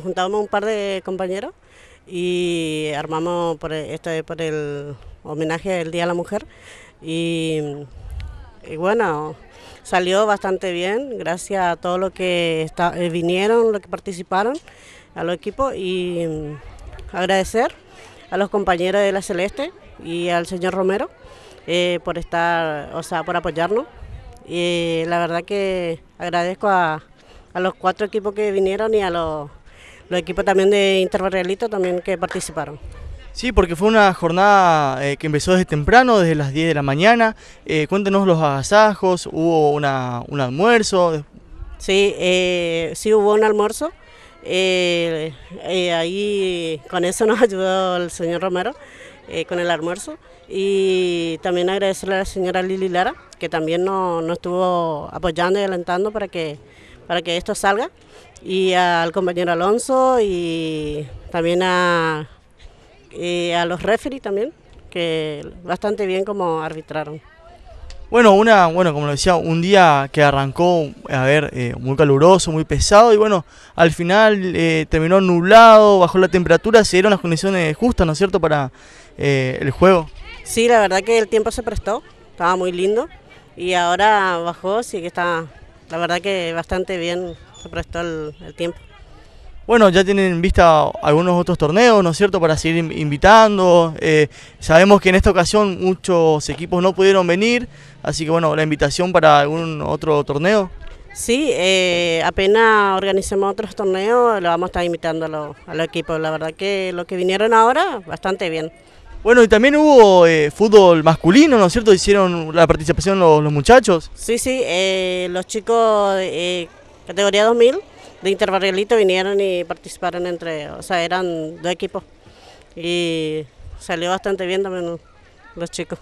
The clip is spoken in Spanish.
juntábamos un par de compañeros y armamos por e, esto por el homenaje del Día a la Mujer y, bueno salió bastante bien gracias a todos los que eh, vinieron, los que participaron, a los equipos y mm, agradecer a los compañeros de la Celeste y al señor Romero eh, por estar, o sea, por apoyarnos. Y la verdad que agradezco a los cuatro equipos que vinieron y a los los equipos también de Interbarrialito también que participaron. Sí, porque fue una jornada eh, que empezó desde temprano, desde las 10 de la mañana. Eh, cuéntenos los agasajos, hubo una, un almuerzo. Sí, eh, sí hubo un almuerzo. ahí con eso nos ayudó el señor Romero con el almuerzo. Y también agradecerle a la señora Lili Lara, que también nos, nos estuvo apoyando y alentando para que para que esto salga. Y al compañero Alonso y también a, a los referees también, que bastante bien como arbitraron. Bueno, una, bueno, como lo decía, un día que arrancó, a ver, eh, muy caluroso, muy pesado y bueno, al final eh, terminó nublado, bajó la temperatura, se dieron las condiciones justas, ¿no es cierto?, para eh, el juego. Sí, la verdad que el tiempo se prestó, estaba muy lindo y ahora bajó, sí que está la verdad que bastante bien se prestó el, tiempo. Bueno, ya tienen en vista algunos otros torneos, ¿no es cierto?, para seguir invitando. Eh, sabemos que en esta ocasión muchos equipos no pudieron venir, así que bueno, la invitación para algún otro torneo. Sí, eh, apenas organicemos otros torneos, lo vamos a estar invitando a los, a los equipos. La verdad que los que vinieron ahora, bastante bien. Bueno, y también hubo eh, fútbol masculino, ¿no es cierto? Hicieron la participación los, muchachos. Sí, sí, eh, los chicos eh, categoría 2000 de Interbarriolito vinieron y participaron entre, o sea, eran dos equipos. Y salió bastante bien también los chicos.